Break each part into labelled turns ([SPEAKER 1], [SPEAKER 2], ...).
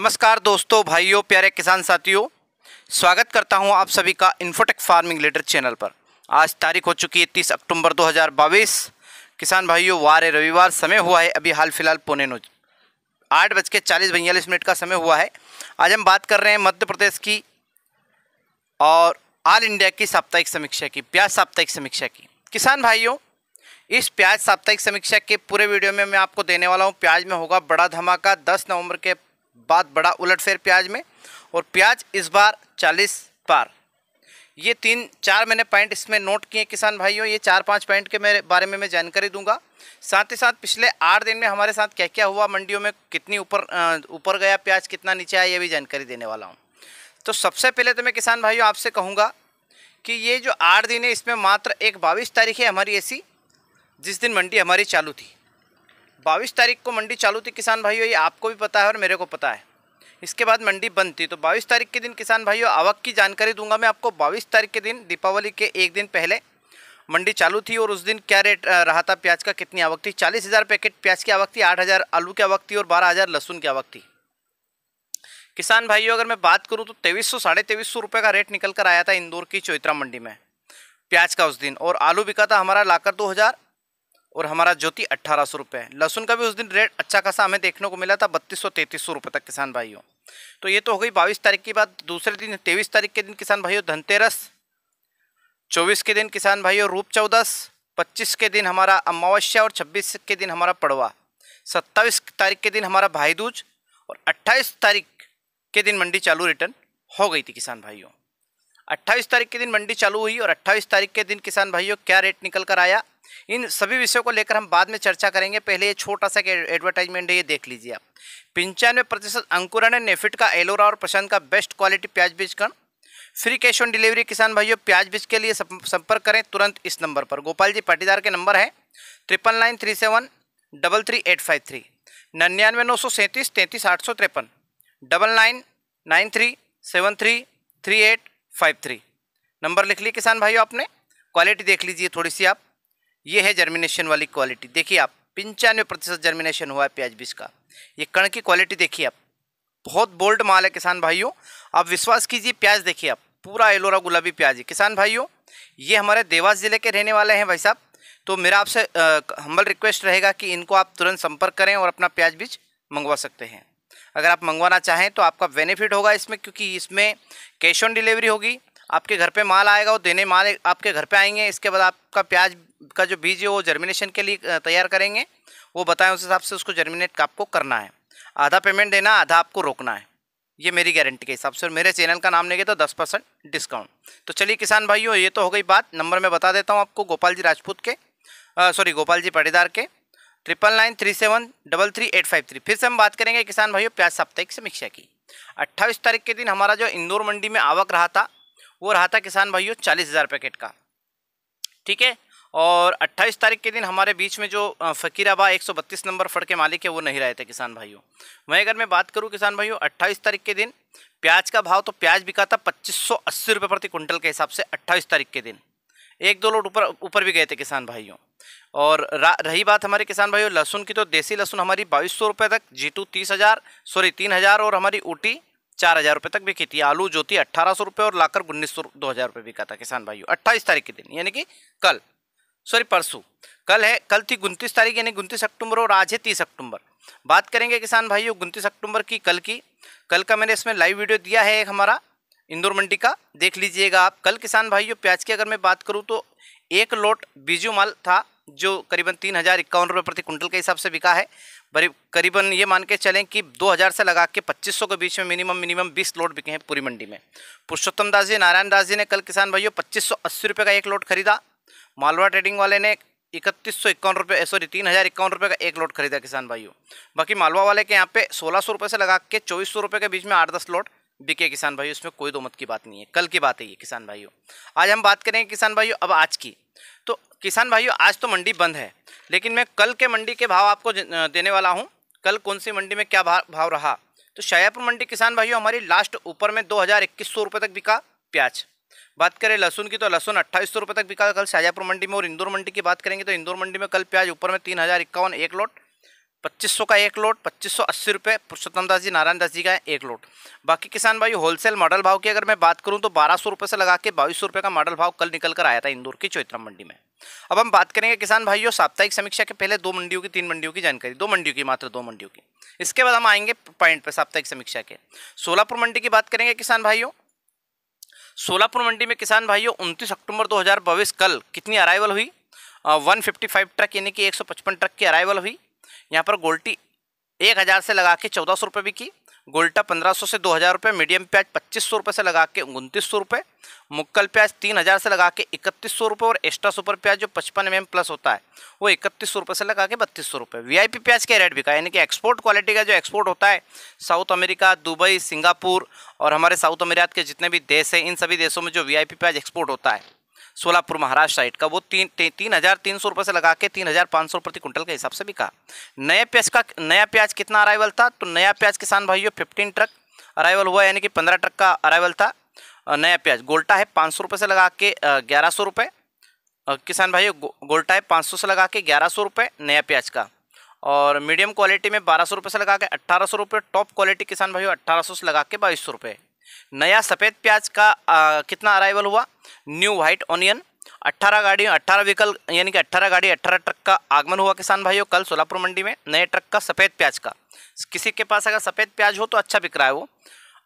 [SPEAKER 1] नमस्कार दोस्तों भाइयों प्यारे किसान साथियों स्वागत करता हूं आप सभी का इन्फोटेक फार्मिंग लीडर चैनल पर आज तारीख हो चुकी है 30 अक्टूबर 2022 किसान भाइयों वार रविवार समय हुआ है अभी हाल फिलहाल पौने नौ आठ बज के चालीस बयालीस मिनट का समय हुआ है आज हम बात कर रहे हैं मध्य प्रदेश की और ऑल इंडिया की साप्ताहिक समीक्षा की प्याज साप्ताहिक समीक्षा की किसान भाइयों इस प्याज साप्ताहिक समीक्षा के पूरे वीडियो में मैं आपको देने वाला हूं प्याज में होगा बड़ा धमाका 10 नवंबर के बाद बड़ा उलटफेर प्याज में और प्याज इस बार चालीस पार ये तीन चार मैंने पॉइंट इसमें नोट किए किसान भाइयों ये चार पांच पॉइंट के मेरे बारे में मैं जानकारी दूंगा साथ ही साथ पिछले आठ दिन में हमारे साथ क्या क्या हुआ मंडियों में कितनी ऊपर ऊपर गया प्याज कितना नीचे आया ये भी जानकारी देने वाला हूँ तो सबसे पहले तो मैं किसान भाइयों आपसे कहूँगा कि ये जो आठ दिन है इसमें मात्र एक बाईस तारीख है हमारी ऐसी जिस दिन मंडी हमारी चालू थी बाईस तारीख को मंडी चालू थी किसान भाइयों ये आपको भी पता है और मेरे को पता है इसके बाद मंडी बंद थी तो बाईस तारीख के दिन किसान भाइयों आवक की जानकारी दूंगा मैं आपको बाईस तारीख के दिन दीपावली के एक दिन पहले मंडी चालू थी और उस दिन क्या रेट रहा था प्याज का कितनी आवक थी चालीस हज़ार पैकेट प्याज की आवक थी आठ हज़ार आलू की आवक थी और बारह हज़ार लहसुन की आवक थी किसान भाइयों अगर मैं बात करूँ तो तेईस सौ साढ़े तेईस सौ रुपये का रेट निकल कर आया था इंदौर की चौतरा मंडी में प्याज का उस दिन और आलू बिका था हमारा लाकर दो हज़ार और हमारा ज्योति अट्ठारह सौ रुपये लहसुन का भी उस दिन रेट अच्छा खासा हमें देखने को मिला था बत्तीस सौ तैंतीस सौ रुपये तक किसान भाइयों तो ये तो हो गई बाईस तारीख की बात दूसरे दिन तेईस तारीख के दिन किसान भाइयों धनतेरस चौबीस के दिन किसान भाइयों रूप चौदस पच्चीस के दिन हमारा अमावस्या और छब्बीस के दिन हमारा पड़वा सत्ताईस तारीख के दिन हमारा भाईदूज और अट्ठाईस तारीख के दिन मंडी चालू रिटर्न हो गई थी किसान भाइयों अट्ठाईस तारीख के दिन मंडी चालू हुई और 28 तारीख के दिन किसान भाइयों क्या रेट निकल कर आया इन सभी विषयों को लेकर हम बाद में चर्चा करेंगे पहले ये छोटा सा एडवर्टाइजमेंट है ये देख लीजिए आप पंचानवे प्रतिशत अंकुरण है नेफिट का एलोरा और प्रशांत का बेस्ट क्वालिटी प्याज बीज कण फ्री कैश ऑन डिलीवरी किसान भाइयों प्याज बीज के लिए संपर्क करें तुरंत इस नंबर पर गोपाल जी पाटीदार के नंबर है triple nine three seven double three eight five three निन्यानवे नौ सौ सैंतीस तैंतीस आठ सौ तिरपन double nine nine three seven three three eight five three number लिख लिए किसान भाइयों आपने क्वालिटी देख लीजिए थोड़ी सी आप ये है जर्मिनेशन वाली क्वालिटी देखिए आप पंचानवे प्रतिशत जर्मिनेशन हुआ है प्याज बीज का ये कण की क्वालिटी देखिए आप बहुत बोल्ड माल है किसान भाइयों आप विश्वास कीजिए प्याज देखिए आप पूरा एलोरा गुलाबी प्याज है किसान भाइयों ये हमारे देवास ज़िले के रहने वाले हैं भाई साहब तो मेरा आपसे हम्बल रिक्वेस्ट रहेगा कि इनको आप तुरंत संपर्क करें और अपना प्याज बीज मंगवा सकते हैं अगर आप मंगवाना चाहें तो आपका बेनिफिट होगा इसमें क्योंकि इसमें कैश ऑन डिलीवरी होगी आपके घर पे माल आएगा वो देने माल आपके घर पे आएंगे इसके बाद आपका प्याज का जो बीज है वो जर्मिनेशन के लिए तैयार करेंगे वो बताएं उस हिसाब से उसको जर्मिनेट आपको करना है आधा पेमेंट देना आधा आपको रोकना है ये मेरी गारंटी के हिसाब से और मेरे चैनल का नाम लेंगे तो दस परसेंट डिस्काउंट तो चलिए किसान भाइयों ये तो हो गई बात नंबर मैं बता देता हूँ आपको गोपाल जी राजपूत के सॉरी गोपाल जी पाटीदार के triple nine three seven double three eight five three फिर से हम बात करेंगे किसान भाइयों प्याज साप्ताहिक समीक्षा की अट्ठाईस तारीख के दिन हमारा जो इंदौर मंडी में आवक रहा था वो रहा था किसान भाइयों चालीस हज़ार पैकेट का ठीक है और अट्ठाईस तारीख के दिन हमारे बीच में जो फ़कीराबा एक नंबर फड़ के मालिक है वो नहीं रहे थे किसान भाइयों वहीं अगर मैं बात करूँ किसान भाइयों अट्ठाईस तारीख के दिन प्याज का भाव तो प्याज बिका था पच्चीस सौ प्रति क्विंटल के हिसाब से अट्ठाईस तारीख के दिन एक दो लोट ऊपर ऊपर भी गए थे किसान भाइयों और रही बात हमारे किसान भाइयों लहसुन की तो देसी लहसुन हमारी बाईस सौ रुपये तक जीटू तीस हज़ार सॉरी तीन हज़ार और हमारी ऊटी चार हज़ार रुपये तक बिकी थी आलू जो थी अट्ठारह सौ रुपये और लाकर उन्नीस सौ दो हज़ार रुपये बिका था किसान भाइयों अट्ठाईस तारीख के दिन यानी कि कल सॉरी परसों कल है कल थी उनतीस तारीख यानी उनतीस अक्टूबर और आज है तीस अक्टूबर बात करेंगे किसान भाइयों उनतीस अक्टूबर की कल की कल का मैंने इसमें लाइव वीडियो दिया है एक हमारा इंदौर मंडी का देख लीजिएगा आप कल किसान भाइयों प्याज की अगर मैं बात करूँ तो एक लोट बीजू माल था जो करीबन तीन हज़ार इक्यावन रुपये प्रति कुंटल के हिसाब से बिका है करीबन ये मान के चलें कि 2000 से लगा के 2500 के बीच में मिनिमम मिनिमम 20 लोट बिके हैं पूरी मंडी में पुरुषोत्तम दास जी नारायण दास जी ने कल किसान भाइयों पच्चीस सौ रुपये का एक लोट खरीदा मालवा ट्रेडिंग वाले ने इकतीस सौ इक्यावन रुपये सॉरी eh, तीन हज़ार इक्यावन रुपये का एक लोट खरीदा किसान भाइयों बाकी मालवा वाले के यहाँ पे सोलह सौ रुपये से लगा के चौबीस सौ रुपये के बीच में आठ दस लोट बिके किसान भाइयों इसमें कोई दो मत की बात नहीं है कल की बात है ये किसान भाइयों आज हम बात करेंगे किसान भाइयों अब आज की किसान भाइयों आज तो मंडी बंद है लेकिन मैं कल के मंडी के भाव आपको देने वाला हूँ कल कौन सी मंडी में क्या भाव रहा तो शायापुर मंडी किसान भाइयों हमारी लास्ट ऊपर में दो हज़ार इक्कीस सौ रुपये तक बिका प्याज बात करें लहसुन की तो लहसुन अट्ठाईस सौ रुपये तक बिका कल शाजापुर मंडी में और इंदौर मंडी की बात करेंगे तो इंदौर मंडी में कल प्याज ऊपर में तीन हज़ार इक्यावन एक लोट पच्चीस का एक लोट पच्चीस सौ अस्सी रुपये पुरुषोत्तम दास जी नारायण दास जी का एक लोट बाकी किसान भाई होलसेल मॉडल भाव की अगर मैं बात करूं तो बारह सौ रुपये से लगा के बाईस सौ रुपये का मॉडल भाव कल निकल कर आया था इंदौर की चौतरा मंडी में अब हम बात करेंगे किसान भाइयों साप्ताहिक समीक्षा के पहले दो मंडियों की तीन मंडियों की जानकारी दो मंडियों की मात्र दो मंडियों की इसके बाद हम आएंगे पॉइंट पर साप्ताहिक समीक्षा के सोलापुर मंडी की बात करेंगे किसान भाइयों सोलापुर मंडी में किसान भाइयों उनतीस अक्टूबर दो कल कितनी अराइवल हुई वन फिफ्टी फाइव ट्रक यानी कि एक सौ पचपन ट्रक की अराइवल हुई यहाँ पर गोल्टी एक हज़ार से लगा के चौदह सौ रुपये बिकी गोल्टा पंद्रह सौ से दो हज़ार रुपये मीडियम प्याज पच्चीस सौ रुपये से लगा के उनतीस सौ रुपये मुक्कल प्याज तीन हज़ार से लगा के इकतीस सौ रुपये और एक्स्ट्रा सुपर प्याज जो पचपन एम प्लस होता है वो इकतीस सौ रुपये से लगा के बत्तीस सौ रुपये वी प्याज के रेट बिका यानी कि एक्सपोर्ट क्वालिटी का जो एक्सपोर्ट होता है साउथ अमेरिका दुबई सिंगापुर और हमारे साउथ अमेरिका के जितने भी देश हैं इन सभी देशों में जो वी प्याज एक्सपोर्ट होता है सोलापुर महाराष्ट्र साइड का वो तीन ती, तीन हज़ार तीन सौ रुपये से लगा के तीन हज़ार पाँच सौ प्रति कुंटल के हिसाब से बिका नए प्याज का नया प्याज कितना अराइवल था तो नया प्याज किसान भाइयों फिफ्टीन ट्रक अराइवल हुआ यानी कि पंद्रह ट्रक का अराइवल था नया प्याज गोल्टा है पाँच सौ रुपये से लगा के ग्यारह सौ रुपये किसान भाइयों गोल्टा है पाँच सौ से लगा के ग्यारह सौ रुपये नया प्याज का और मीडियम क्वालिटी में बारह सौ रुपये से लगा के अट्ठारह सौ रुपये टॉप क्वालिटी किसान भाइयों अट्ठारह सौ से लगा के बाईस सौ रुपये नया सफ़ेद प्याज का आ, कितना अराइवल हुआ न्यू वाइट ऑनियन 18 गाड़ियों 18 व्हीकल यानी कि 18 गाड़ी 18 ट्रक का आगमन हुआ किसान भाइयों कल सोलापुर मंडी में नए ट्रक का सफ़ेद प्याज का किसी के पास अगर सफ़ेद प्याज हो तो अच्छा बिक रहा है वो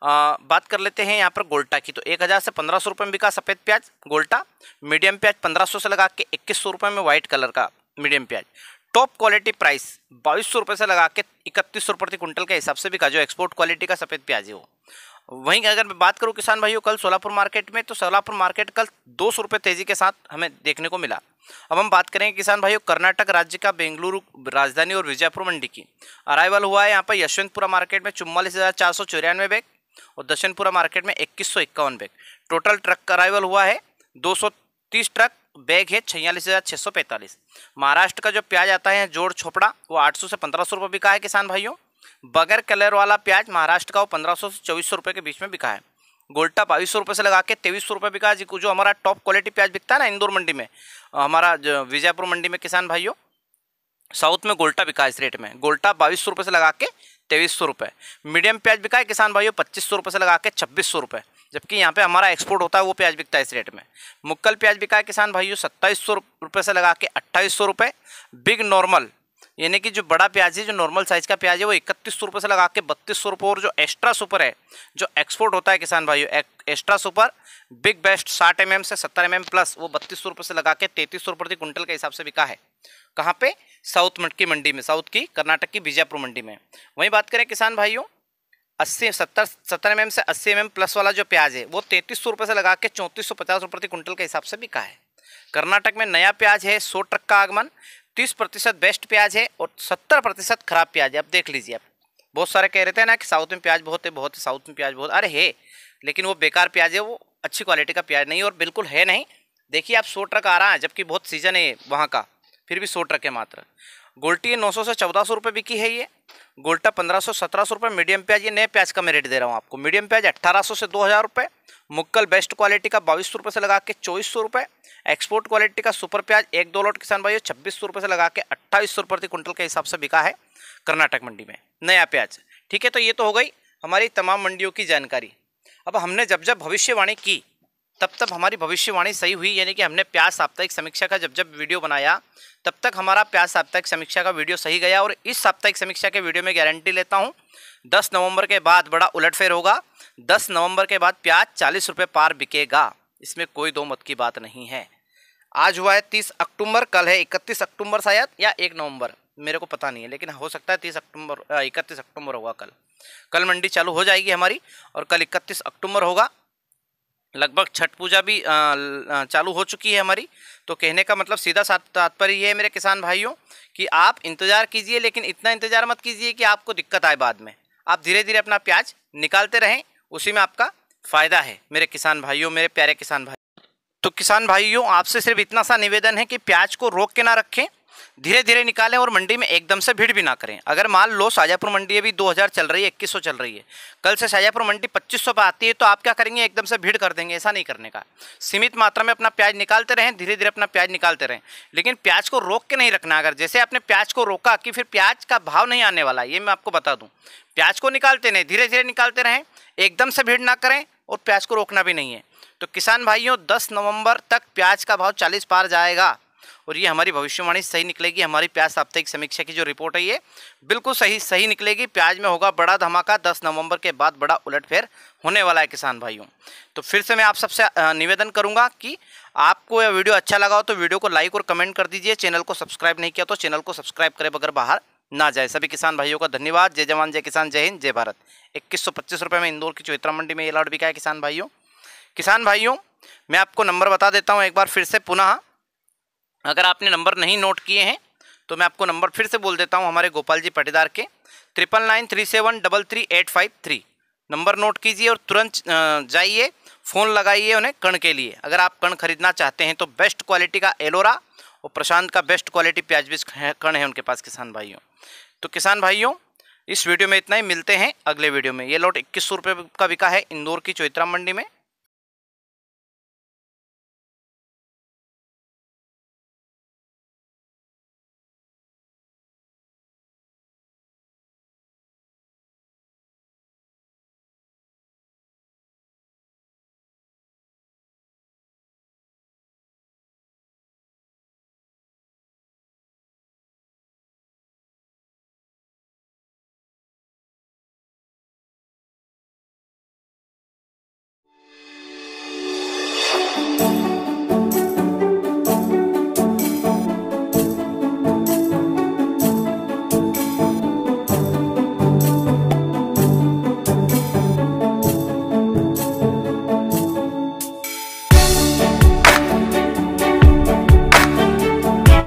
[SPEAKER 1] आ, बात कर लेते हैं यहाँ पर गोल्टा की तो एक हज़ार से पंद्रह सौ रुपये में बिका सफ़ेद प्याज गोल्टा मीडियम प्याज पंद्रह सौ से लगा के इक्कीस सौ रुपये में वाइट कलर का मीडियम प्याज टॉप क्वालिटी प्राइस बाईस सौ रुपये से लगा के इकतीस सौ प्रति क्विंटल के हिसाब से बिका जो एक्सपोर्ट क्वालिटी का सफ़ेद प्याज है वो वहीं अगर मैं बात करूं किसान भाइयों कल सोलापुर मार्केट में तो सोलापुर मार्केट कल दो सौ रुपये तेज़ी के साथ हमें देखने को मिला अब हम बात करेंगे किसान भाइयों कर्नाटक राज्य का बेंगलुरु राजधानी और विजयपुर मंडी की अराइवल हुआ है यहाँ पर यशवंतपुरा मार्केट में चुम्वालीस हज़ार चार सौ चौरानवे बैग और दशनपुरा मार्केट में इक्कीस सौ इक्यावन बैग टोटल ट्रक का अराइवल हुआ है दो सौ तीस ट्रक बैग है छियालीस हज़ार छः सौ पैंतालीस महाराष्ट्र का जो प्याज आता है जोड़ छोपड़ा वो आठ सौ से पंद्रह सौ रुपये बिका है किसान भाइयों बगैर कलर वाला प्याज महाराष्ट्र का वो पंद्रह सौ से चौबीस सौ रुपये के बीच में बिका है गोल्टा बाईस सौ रुपये से लगा के तेईस सौ रुपये बिका जो हमारा टॉप क्वालिटी प्याज बिकता है ना इंदौर मंडी में हमारा विजयपुर मंडी में किसान भाइयों साउथ में गोल्टा बिका इस रेट में गोल्टा बाईस सौ रुपये से लगा के तेईस सौ रुपये मीडियम प्याज बिका है किसान भाइयों पच्चीस सौ रुपये से लगा के छब्बीस सौ रुपये जबकि यहाँ पे हमारा एक्सपोर्ट होता है वो प्याज बिकता है इस रेट में मुक्कल प्याज बिका है किसान भाइयों सत्ताईस सौ रुपये से लगा के अट्ठाईस सौ रुपये बिग नॉर्मल यानी कि जो बड़ा प्याज है जो नॉर्मल साइज़ का प्याज है वो इकतीस सौ रुपये से लगा के बत्तीस सौ रुपये और जो एक्स्ट्रा सुपर है जो एक्सपोर्ट होता है किसान भाइयों एक्स्ट्रा सुपर बिग बेस्ट साठ एम से सत्तर एम प्लस वो बत्तीस सौ रुपये से लगा के तैतीस सौ प्रति कुंटल के हिसाब से बिका है कहाँ पे साउथ की मंडी में साउथ की कर्नाटक की बीजापुर मंडी में वहीं बात करें किसान भाइयों अस्सी सत्तर सत्तर एम से अस्सी एम प्लस वाला जो प्याज है वो तैतीस सौ रुपये से लगा के चौंतीस सौ पचास रुपये प्रति कुंटल के हिसाब से बिका है कर्नाटक में नया प्याज है सौ ट्रक का आगमन तीस प्रतिशत बेस्ट प्याज है और सत्तर प्रतिशत खराब प्याज है अब देख लीजिए आप बहुत सारे कह रहे थे ना कि साउथ में प्याज बहुत है बहुत है साउथ में प्याज बहुत अरे है लेकिन वो बेकार प्याज है वो अच्छी क्वालिटी का प्याज नहीं और बिल्कुल है नहीं देखिए आप सो ट्रक आ रहा है जबकि बहुत सीजन है वहाँ का फिर भी सो ट्रक है मात्र गोल्टी नौ सौ से चौदह सौ रुपये बिकी है ये गोल्टा पंद्रह सौ सत्रह सौ रुपये मीडियम प्याज ये नए प्याज का मैं रेट दे रहा हूँ आपको मीडियम प्याज अट्ठारह सौ से दो हज़ार रुपये मुक्कल बेस्ट क्वालिटी का बाईस सौ रुपये से लगा के चौबीस सौ रुपये एक्सपोर्ट क्वालिटी का सुपर प्याज एक दो लोट किसान भाई छब्बीस सौ रुपये से लगा के अट्ठाईस सौ प्रति क्विंटल के हिसाब से बिका है कर्नाटक मंडी में नया प्याज ठीक है तो ये तो हो गई हमारी तमाम मंडियों की जानकारी अब हमने जब जब भविष्यवाणी की तब तब हमारी भविष्यवाणी सही हुई यानी कि हमने प्याज साप्ताहिक समीक्षा का जब जब वीडियो बनाया तब तक हमारा प्याज साप्ताहिक समीक्षा का वीडियो सही गया और इस साप्ताहिक समीक्षा के वीडियो में गारंटी लेता हूँ दस नवंबर के बाद बड़ा उलटफेर होगा दस नवंबर के बाद प्याज चालीस रुपये पार बिकेगा इसमें कोई दो मत की बात नहीं है आज हुआ है तीस अक्टूबर कल है इकतीस अक्टूबर शायद या एक नवंबर मेरे को पता नहीं है लेकिन हो सकता है तीस अक्टूबर इकतीस अक्टूबर होगा कल कल मंडी चालू हो जाएगी हमारी और कल इकतीस अक्टूबर होगा लगभग छठ पूजा भी चालू हो चुकी है हमारी तो कहने का मतलब सीधा सा तात्पर्य ये है मेरे किसान भाइयों कि आप इंतज़ार कीजिए लेकिन इतना इंतज़ार मत कीजिए कि आपको दिक्कत आए बाद में आप धीरे धीरे अपना प्याज निकालते रहें उसी में आपका फ़ायदा है मेरे किसान भाइयों मेरे प्यारे किसान भाई तो किसान भाइयों आपसे सिर्फ इतना सा निवेदन है कि प्याज को रोक के ना रखें धीरे धीरे निकालें और मंडी में एकदम से भीड़ भी ना करें अगर मान लो शाजापुर मंडी अभी 2000 चल रही है 2100 चल रही है कल से शाजापुर मंडी 2500 पर आती है तो आप क्या करेंगे एकदम से भीड़ कर देंगे ऐसा नहीं करने का सीमित मात्रा में अपना प्याज निकालते रहें धीरे धीरे अपना प्याज निकालते रहें लेकिन प्याज को रोक के नहीं रखना अगर जैसे आपने प्याज को रोका कि फिर प्याज का भाव नहीं आने वाला ये मैं आपको बता दूँ प्याज को निकालते नहीं धीरे धीरे निकालते रहें एकदम से भीड़ ना करें और प्याज को रोकना भी नहीं है तो किसान भाइयों 10 नवंबर तक प्याज का भाव 40 पार जाएगा और ये हमारी भविष्यवाणी सही निकलेगी हमारी प्याज साप्ताहिक समीक्षा की जो रिपोर्ट है ये बिल्कुल सही सही निकलेगी प्याज में होगा बड़ा धमाका दस नवंबर के बाद बड़ा उलटफेर होने वाला है किसान भाइयों तो फिर से मैं आप सबसे निवेदन करूँगा कि आपको यह वीडियो अच्छा लगा हो तो वीडियो को लाइक और कमेंट कर दीजिए चैनल को सब्सक्राइब नहीं किया तो चैनल को सब्सक्राइब करें बगैर बाहर ना जाए सभी किसान भाइयों का धन्यवाद जय जवान जय किसान जय हिंद जय भारत इक्कीस सौ पच्चीस रुपये में इंदौर की चौहत्तरा मंडी में ये लाउड बिका है किसान भाइयों किसान भाइयों मैं आपको नंबर बता देता हूँ एक बार फिर से पुनः अगर आपने नंबर नहीं नोट किए हैं तो मैं आपको नंबर फिर से बोल देता हूँ हमारे गोपाल जी पाटीदार के triple nine three seven double three eight five three number note कीजिए और तुरंत जाइए फ़ोन लगाइए उन्हें कण के लिए अगर आप कण खरीदना चाहते हैं तो बेस्ट क्वालिटी का एलोरा और प्रशांत का बेस्ट क्वालिटी प्याज बीज कण है उनके पास किसान भाइयों तो किसान भाइयों इस वीडियो में इतना ही मिलते हैं अगले वीडियो में ये लॉट इक्कीस सौ रुपये का बिका है इंदौर की चौitra मंडी में